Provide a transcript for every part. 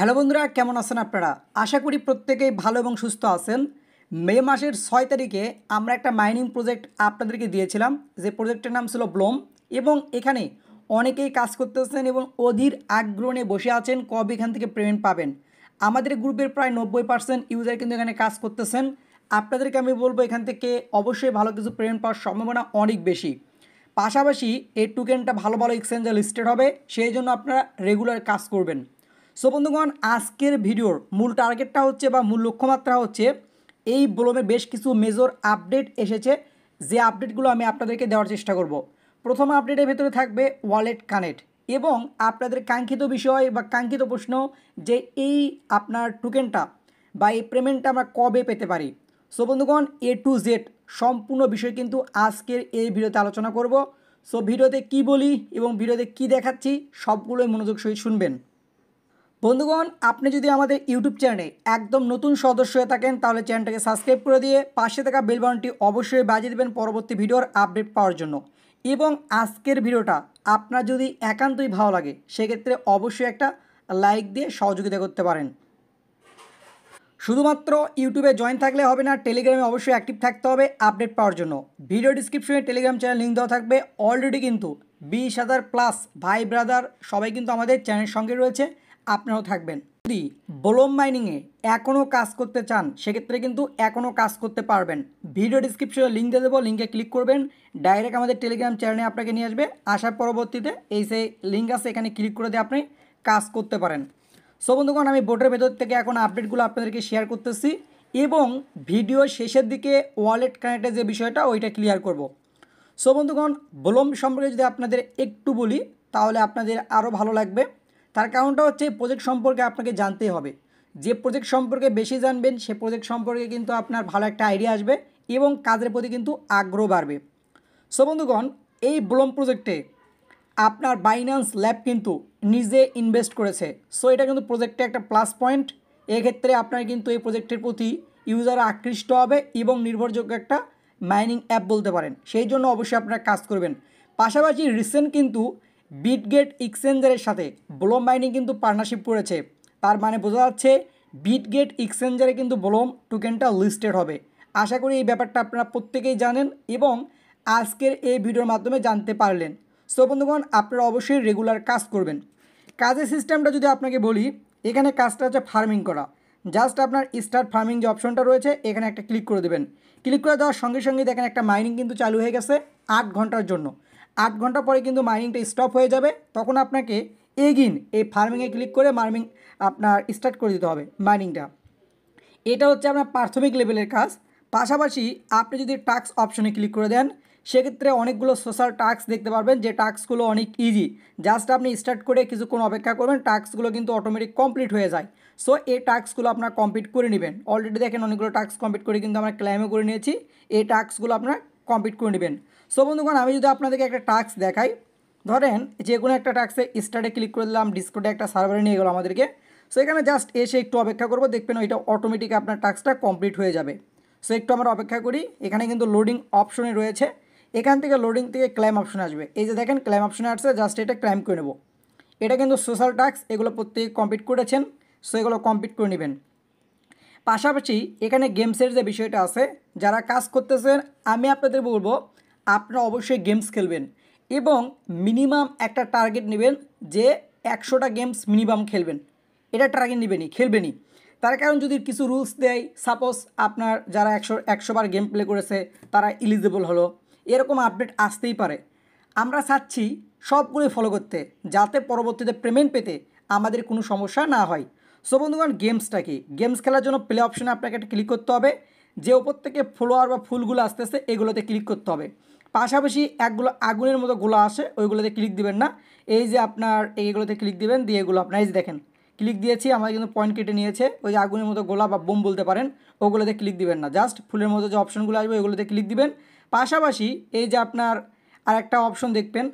Hello বন্ধুরা কেমন আছেন আপনারা আশা করি প্রত্যেকেই ভালো এবং সুস্থ আছেন মে মাসের ছয় তারিখে আমরা একটা মাইনিং প্রজেক্ট আপনাদেরকে দিয়েছিলাম যে প্রজেক্টের নাম ছিল ব্লোম এবং এখানে অনেকেই কাজ করতেছেন এবং অধীর আগ্রহণে বসে আছেন কবে এখান থেকে পেমেন্ট পাবেন আমাদের গ্রুপের প্রায় নব্বই পার্সেন্ট ইউজার কিন্তু এখানে কাজ করতেছেন আপনাদেরকে আমি বলবো এখান থেকে অবশ্যই ভালো কিছু পেমেন্ট পাওয়ার সম্ভাবনা অনেক বেশি পাশাপাশি এই টুকেনটা ভালো ভালো এক্সচেঞ্জে লিস্টেড হবে সেই জন্য আপনারা রেগুলার কাজ করবেন সো বন্ধুগণ আজকের ভিডিওর মূল টার্গেটটা হচ্ছে বা মূল লক্ষ্যমাত্রা হচ্ছে এই ব্লমে বেশ কিছু মেজর আপডেট এসেছে যে আপডেটগুলো আমি আপনাদেরকে দেওয়ার চেষ্টা করব। প্রথম আপডেটের ভেতরে থাকবে ওয়ালেট কানেক্ট এবং আপনাদের কাঙ্ক্ষিত বিষয় বা কাঙ্ক্ষিত প্রশ্ন যে এই আপনার টুকেনটা বা এই পেমেন্টটা আমরা কবে পেতে পারি সো বন্ধুগণ এ টু জেড সম্পূর্ণ বিষয় কিন্তু আজকের এই ভিডিওতে আলোচনা করব সো ভিডিওতে কি বলি এবং ভিডিওতে কি দেখাচ্ছি সবগুলোই মনোযোগ সহিত শুনবেন বন্ধুগণ আপনি যদি আমাদের ইউটিউব চ্যানেলে একদম নতুন সদস্য হয়ে থাকেন তাহলে চ্যানেলটাকে সাবস্ক্রাইব করে দিয়ে পাশে থাকা বেলবনটি অবশ্যই বাজিয়ে দেবেন পরবর্তী ভিডিওর আপডেট পাওয়ার জন্য এবং আজকের ভিডিওটা আপনার যদি একান্তই ভালো লাগে সেক্ষেত্রে অবশ্যই একটা লাইক দিয়ে সহযোগিতা করতে পারেন শুধুমাত্র ইউটিউবে জয়েন থাকলে হবে না টেলিগ্রামে অবশ্যই অ্যাক্টিভ থাকতে হবে আপডেট পাওয়ার জন্য ভিডিও ডিসক্রিপশনে টেলিগ্রাম চ্যানেল লিঙ্ক দেওয়া থাকবে অলরেডি কিন্তু বিশ হাজার প্লাস ভাই ব্রাদার সবাই কিন্তু আমাদের চ্যানেলের সঙ্গে রয়েছে আপনারাও থাকবেন যদি বলম মাইনিংয়ে এখনও কাজ করতে চান সেক্ষেত্রে কিন্তু এখনও কাজ করতে পারবেন ভিডিও ডিসক্রিপশনে লিঙ্ক দিয়ে দেবো লিঙ্কে ক্লিক করবেন ডাইরেক্ট আমাদের টেলিগ্রাম চ্যানেলে আপনাকে নিয়ে আসবে আসার পরবর্তীতে এই সেই লিঙ্ক আছে এখানে ক্লিক করে দিয়ে আপনি কাজ করতে পারেন সো বন্ধুগণ আমি বোর্ডের ভেতর থেকে এখন আপডেটগুলো আপনাদেরকে শেয়ার করতেছি এবং ভিডিও শেষের দিকে ওয়ালেট কানেক্টের যে বিষয়টা ওইটা ক্লিয়ার করব। সো বন্ধুগণ বলম সম্পর্কে যদি আপনাদের একটু বলি তাহলে আপনাদের আরও ভালো লাগবে তার কারণটা হচ্ছে প্রজেক্ট সম্পর্কে আপনাকে জানতে হবে যে প্রজেক্ট সম্পর্কে বেশি জানবেন সে প্রজেক্ট সম্পর্কে কিন্তু আপনার ভালো একটা আইডিয়া আসবে এবং কাজের প্রতি কিন্তু আগ্রহ বাড়বে সো বন্ধুগণ এই ব্লোম প্রজেক্টে আপনার বাইন্যান্স ল্যাব কিন্তু নিজে ইনভেস্ট করেছে সো এটা কিন্তু প্রজেক্টে একটা প্লাস পয়েন্ট এক্ষেত্রে আপনার কিন্তু এই প্রজেক্টের প্রতি ইউজার আকৃষ্ট হবে এবং নির্ভরযোগ্য একটা মাইনিং অ্যাপ বলতে পারেন সেই জন্য অবশ্যই আপনারা কাজ করবেন পাশাপাশি রিসেন্ট কিন্তু বিটগেট এক্সচেঞ্জারের সাথে ব্লোম মাইনিং কিন্তু পার্টনারশিপ করেছে তার মানে বোঝা যাচ্ছে বিটগেট এক্সচেঞ্জারে কিন্তু ব্লোম টোকেনটা লিস্টেড হবে আশা করি এই ব্যাপারটা আপনারা প্রত্যেকেই জানেন এবং আজকের এই ভিডিওর মাধ্যমে জানতে পারলেন সো বন্ধুগণ আপনারা অবশ্যই রেগুলার কাজ করবেন কাজের সিস্টেমটা যদি আপনাকে বলি এখানে কাজটা হচ্ছে ফার্মিং করা জাস্ট আপনার স্টার্ট ফার্মিং যে অপশনটা রয়েছে এখানে একটা ক্লিক করে দেবেন ক্লিক করে দেওয়ার সঙ্গে সঙ্গে দেখেন একটা মাইনিং কিন্তু চালু হয়ে গেছে আট ঘন্টার জন্য আট ঘন্টা পরে কিন্তু মাইনিংটা স্টপ হয়ে যাবে তখন আপনাকে এগিন এই ফার্মিংয়ে ক্লিক করে মার্মিং আপনার স্টার্ট করে দিতে হবে মাইনিংটা এটা হচ্ছে আপনার প্রাথমিক লেভেলের কাজ পাশাপাশি আপনি যদি টাক্স অপশনে ক্লিক করে দেন সেক্ষেত্রে অনেকগুলো সোশ্যাল টাস্ক দেখতে পারবেন যে টাক্সগুলো অনেক ইজি জাস্ট আপনি স্টার্ট করে কিছুক্ষণ অপেক্ষা করবেন টাক্সগুলো কিন্তু অটোমেটিক কমপ্লিট হয়ে যায় সো এই টাক্সগুলো আপনার কমপ্লিট করে নেবেন অলরেডি দেখেন অনেকগুলো টাক্স কমপ্লিট করে কিন্তু আমরা ক্লাইমও করে নিয়েছি এই টাক্সগুলো আপনার কমপ্লিট করে নেবেন সো বন্ধুগণ আমি যদি আপনাদেরকে একটা টাস্ক দেখাই ধরেন যে কোনো একটা টাস্কে স্টারে ক্লিক করে দিলাম ডিসকোডে একটা সার্ভারে নিয়ে গেলো আমাদেরকে সো এখানে জাস্ট এসে একটু অপেক্ষা করবো দেখবেন ওইটা অটোমেটিক আপনার টাস্কটা কমপ্লিট হয়ে যাবে সো একটু আমরা অপেক্ষা করি এখানে কিন্তু লোডিং অপশনে রয়েছে এখান থেকে লোডিং থেকে ক্লাইম অপশন আসবে এই যে দেখেন ক্লাইম অপশনে আসছে জাস্ট এটা ক্লাইম করে নেবো এটা কিন্তু সোশ্যাল ট্যাক্স এগুলো প্রত্যেকে কমপ্লিট করেছেন সো এগুলো কমপ্লিট করে নেবেন পাশাপাশি এখানে গেমসের যে বিষয়টা আছে যারা কাজ করতেছেন আমি আপনাদের বলবো আপনারা অবশ্যই গেমস খেলবেন এবং মিনিমাম একটা টার্গেট নেবেন যে একশোটা গেমস মিনিমাম খেলবেন এটা টার্গেট নেবেনই খেলবেনই তার কারণ যদি কিছু রুলস দেয় সাপোজ আপনার যারা একশো একশোবার গেম প্লে করেছে তারা ইলিজিবল হলো এরকম আপডেট আসতেই পারে আমরা চাচ্ছি সবগুলোই ফলো করতে যাতে পরবর্তীতে পেমেন্ট পেতে আমাদের কোনো সমস্যা না হয় সো বন্ধুগণ গেমসটা কি গেমস খেলার জন্য প্লে অপশানে আপনাকে একটা ক্লিক করতে হবে যে ওপর থেকে ফলোয়ার বা ফুলগুলো আসতেছে এগুলোতে ক্লিক করতে হবে পাশাপাশি একগুলো আগুনের মতো গোলা আসে ওইগুলোতে ক্লিক দিবেন না এই যে আপনার এইগুলোতে ক্লিক দিবেন দিয়ে এগুলো আপনার এই যে দেখেন ক্লিক দিয়েছি আমাদের কিন্তু পয়েন্ট কেটে নিয়েছে ওই যে আগুনের মতো গোলা বা বোম বলতে পারেন ওগুলোতে ক্লিক দিবেন না জাস্ট ফুলের মতো যে অপশনগুলো আসবে ওইগুলোতে ক্লিক দিবেন পাশাপাশি এই যে আপনার আরেকটা অপশন দেখবেন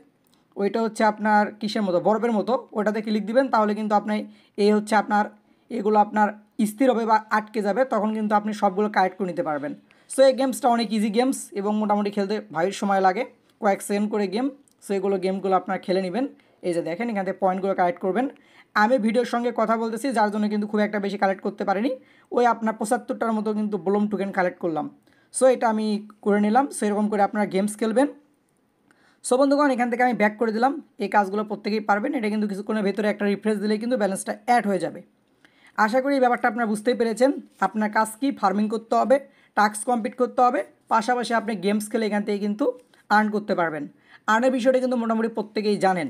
ওইটা হচ্ছে আপনার কিসের মতো বরফের মতো ওটাতে ক্লিক দিবেন তাহলে কিন্তু আপনি এই হচ্ছে আপনার এগুলো আপনার স্থির হবে বা আটকে যাবে তখন কিন্তু আপনি সবগুলো কারেক্ট করে নিতে পারবেন সো এই গেমসটা অনেক ইজি গেমস এবং মোটামুটি খেলতে ভাইয়ের সময় লাগে কয়েক সেকেন্ড করে গেম সো এগুলো গেমগুলো আপনারা খেলে নেবেন এই যে দেখেন এখান থেকে পয়েন্টগুলো কালেক্ট করবেন আমি ভিডিওর সঙ্গে কথা বলতেছি যার জন্য কিন্তু খুব একটা বেশি কালেক্ট করতে পারিনি ওই আপনার পঁচাত্তরটার মতো কিন্তু ব্লম টুকেন কালেক্ট করলাম সো এটা আমি করে নিলাম সো এরকম করে আপনারা গেমস খেলবেন সো বন্ধুগণ এখান থেকে আমি ব্যাক করে দিলাম এই কাজগুলো প্রত্যেকেই পারবেন এটা কিন্তু কিছুক্ষণের ভেতরে একটা রিফ্রেশ দিলে কিন্তু ব্যালেন্সটা অ্যাড হয়ে যাবে আশা করি এই ব্যাপারটা আপনারা বুঝতেই পেরেছেন আপনার কাজ কি ফার্মিং করতে হবে টাস্ক কমপ্লিট করতে হবে পাশাপাশি আপনি গেমস খেলে এখান থেকে কিন্তু আর্ন করতে পারবেন আর্নের বিষয়টা কিন্তু মোটামুটি প্রত্যেকেই জানেন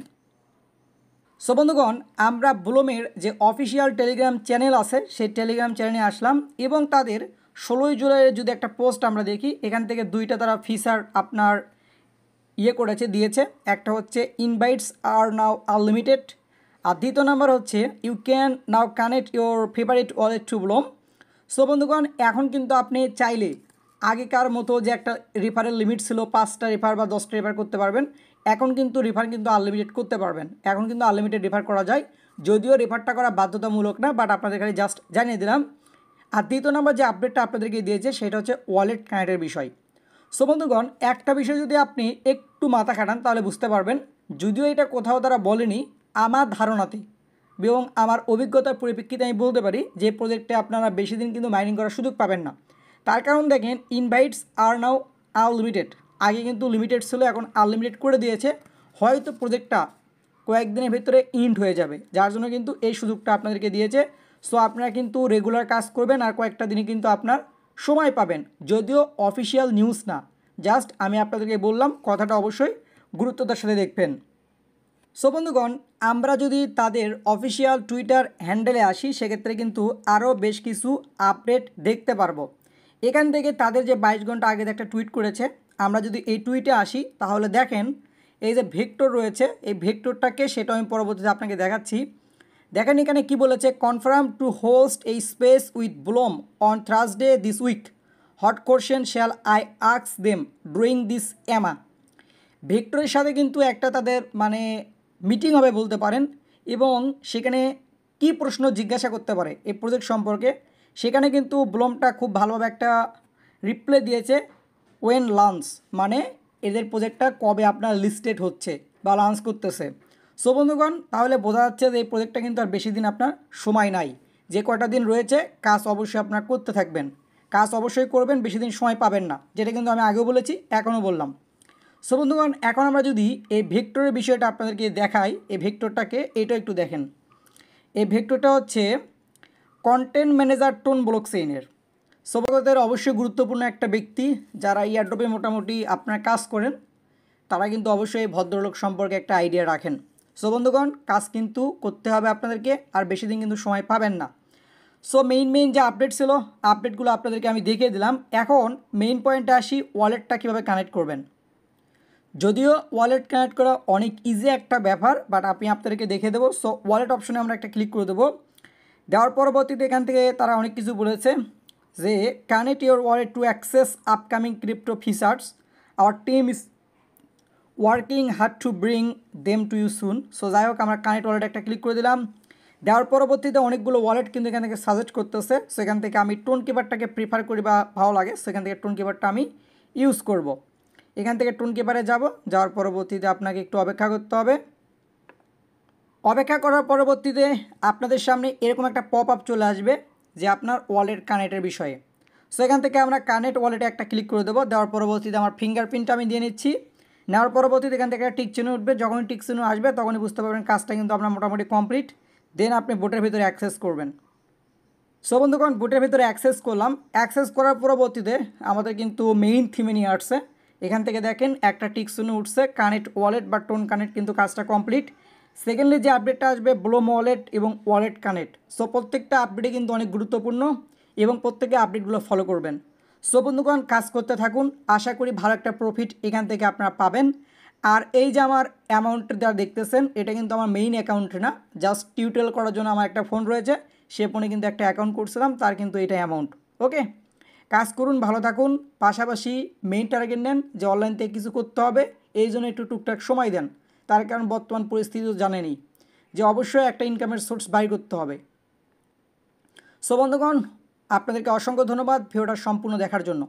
সো বন্ধুগণ আমরা ব্লুমের যে অফিসিয়াল টেলিগ্রাম চ্যানেল আছে সেই টেলিগ্রাম চ্যানেলে আসলাম এবং তাদের ষোলোই জুলাইয়ের যদি একটা পোস্ট আমরা দেখি এখান থেকে দুইটা তারা ফিচার আপনার ইয়ে করেছে দিয়েছে একটা হচ্ছে ইনভাইটস আর নাও আনলিমিটেড আর দ্বিতীয় নাম্বার হচ্ছে you can now connect your favourite wallet to Bloom so বন্ধুগণ এখন কিন্তু আপনি চাইলে আগেকার মতো যে একটা রেফারের লিমিট ছিল পাঁচটা রেফার বা দশটা রেফার করতে পারবেন এখন কিন্তু রেফার কিন্তু আনলিমিটেড করতে পারবেন এখন কিন্তু আনলিমিটেড রেফার করা যায় যদিও রেফারটা করা বাধ্যতামূলক না বাট আপনাদের কাছে জাস্ট জানিয়ে দিলাম আর দ্বিতীয় নাম্বার যে আপডেটটা আপনাদেরকে দিয়েছে সেটা হচ্ছে ওয়ালেট কানেক্টের বিষয় সো বন্ধুগণ একটা বিষয় যদি আপনি একটু মাথা খাটান তাহলে বুঝতে পারবেন যদিও এটা কোথাও তারা বলেনি আমার ধারণাতে এবং আমার অভিজ্ঞতার পরিপ্রেক্ষিতে আমি বলতে পারি যে প্রজেক্টে আপনারা বেশি দিন কিন্তু মাইনিং করার সুযোগ পাবেন না তার কারণ দেখেন ইনভাইটস আর নাও আনলিমিটেড আগে কিন্তু লিমিটেড ছিল এখন আনলিমিটেড করে দিয়েছে হয়তো প্রজেক্টটা কয়েকদিনের ভিতরে ইন্ড হয়ে যাবে যার জন্য কিন্তু এই সুযোগটা আপনাদেরকে দিয়েছে সো আপনারা কিন্তু রেগুলার কাজ করবেন আর কয়েকটা দিনে কিন্তু আপনার সময় পাবেন যদিও অফিসিয়াল নিউজ না জাস্ট আমি আপনাদেরকে বললাম কথাটা অবশ্যই গুরুত্বতার সাথে দেখবেন সো বন্ধুগণ আমরা যদি তাদের অফিসিয়াল টুইটার হ্যান্ডেলে আসি সেক্ষেত্রে কিন্তু আরও বেশ কিছু আপডেট দেখতে পারবো এখান থেকে তাদের যে বাইশ ঘন্টা আগে একটা টুইট করেছে আমরা যদি এই টুইটে আসি তাহলে দেখেন এই যে ভেক্টর রয়েছে এই ভেক্টরটাকে সেটা আমি পরবর্তীতে আপনাকে দেখাচ্ছি দেখেন এখানে কি বলেছে কনফার্ম টু হোস্ট এই space with Bloom on Thursday this week hot question shall I আক্স দেম ড্রয়িং দিস অ্যামা ভেক্টরের সাথে কিন্তু একটা তাদের মানে মিটিং হবে বলতে পারেন এবং সেখানে কি প্রশ্ন জিজ্ঞাসা করতে পারে এই প্রজেক্ট সম্পর্কে সেখানে কিন্তু ব্লমটা খুব ভালোভাবে একটা রিপ্লে দিয়েছে ওয়েন লঞ্চ মানে এদের প্রজেক্টটা কবে আপনার লিস্টেড হচ্ছে বা লঞ্চ করতেছে সো বন্ধুগণ তাহলে বোঝা যাচ্ছে যে এই প্রজেক্টটা কিন্তু আর বেশি দিন আপনার সময় নাই যে কটা দিন রয়েছে কাজ অবশ্যই আপনার করতে থাকবেন কাজ অবশ্যই করবেন বেশি দিন সময় পাবেন না যেটা কিন্তু আমি আগেও বলেছি এখনও বললাম সো বন্ধুগণ এখন আমরা যদি এই ভেক্টরের বিষয়টা আপনাদেরকে দেখাই এই ভেক্টরটাকে এটা একটু দেখেন এই ভেক্টরটা হচ্ছে কন্টেন্ট ম্যানেজার টোন ব্লক সেইনের সোভাগতের অবশ্যই গুরুত্বপূর্ণ একটা ব্যক্তি যারা ইয়ারড্রপে মোটামুটি আপনার কাজ করেন তারা কিন্তু অবশ্যই ভদ্রলোক সম্পর্কে একটা আইডিয়া রাখেন সো বন্ধুগণ কাজ কিন্তু করতে হবে আপনাদেরকে আর বেশি দিন কিন্তু সময় পাবেন না সো মেইন মেইন যে আপডেট ছিল আপডেটগুলো আপনাদেরকে আমি দেখিয়ে দিলাম এখন মেইন পয়েন্টে আসি ওয়ালেটটা কীভাবে কানেক্ট করবেন যদিও ওয়ালেট কানেক্ট করা অনেক ইজি একটা ব্যাপার বাট আমি আপনাদেরকে দেখে দেবো সো ওয়ালেট অপশনে আমরা একটা ক্লিক করে দেবো দেওয়ার পরবর্তীতে এখান থেকে তারা অনেক কিছু বলেছে যে connect your wallet to access upcoming crypto features our team is working hard to bring them to you soon so যাই হোক আমরা কানেক্ট ওয়ালেট একটা ক্লিক করে দিলাম দেওয়ার পরবর্তীতে অনেকগুলো ওয়ালেট কিন্তু এখান থেকে সাজেস্ট করতেছে সেখান থেকে আমি টোন কিপারটাকে প্রিফার করি বা ভালো লাগে সেখান থেকে টোন কিপারটা আমি ইউজ করবো এখান থেকে টুন কিপারে যাব যাওয়ার পরবর্তীতে আপনাকে একটু অপেক্ষা করতে হবে অপেক্ষা করার পরবর্তীতে আপনাদের সামনে এরকম একটা পপ আপ চলে আসবে যে আপনার ওয়ালেট কানেক্টের বিষয়ে সো এখান থেকে আমরা কানেক্ট ওয়ালেটে একটা ক্লিক করে দেবো দেওয়ার পরবর্তীতে আমার ফিঙ্গারপ্রিন্ট আমি দিয়ে নিচ্ছি নেওয়ার পরবর্তীতে এখান থেকে একটা টিকচিনু উঠবে যখন টিকচিনু আসবে তখনই বুঝতে পারবেন কাজটা কিন্তু আপনার মোটামুটি কমপ্লিট দেন আপনি বোটের ভিতরে অ্যাক্সেস করবেন সো বন্ধুগণ বোটের ভিতরে অ্যাক্সেস করলাম অ্যাক্সেস করার পরবর্তীতে আমাদের কিন্তু মেইন থিমে নিয়ে আসছে এখান থেকে দেখেন একটা টিক শুনে উঠছে কানেক্ট ওয়ালেট বা টোন কানেক্ট কিন্তু কাজটা কমপ্লিট সেকেন্ডলি যে আপডেটটা আসবে ব্লোম ওয়ালেট এবং ওয়ালেট কানেক্ট সো প্রত্যেকটা আপডেটই কিন্তু অনেক গুরুত্বপূর্ণ এবং প্রত্যেকে আপডেটগুলো ফলো করবেন সো বন্ধুগণ কাজ করতে থাকুন আশা করি ভালো একটা প্রফিট এখান থেকে আপনারা পাবেন আর এই যে আমার অ্যামাউন্ট যা দেখতেছেন এটা কিন্তু আমার মেইন অ্যাকাউন্ট না জাস্ট টিউটেল করার জন্য আমার একটা ফোন রয়েছে সে ফোনে কিন্তু একটা অ্যাকাউন্ট করছিলাম তার কিন্তু এটা অ্যামাউন্ট ওকে কাজ করুন ভালো থাকুন পাশাপাশি মেইন টার্গেট নেন যে অনলাইন থেকে কিছু করতে হবে এই জন্য একটু টুকটাক সময় দেন তার কারণ বর্তমান পরিস্থিতিও জানেনি যে অবশ্যই একটা ইনকামের সোর্স বাই করতে হবে সো বন্ধুগণ আপনাদেরকে অসংখ্য ধন্যবাদ ভিডিওটা সম্পূর্ণ দেখার জন্য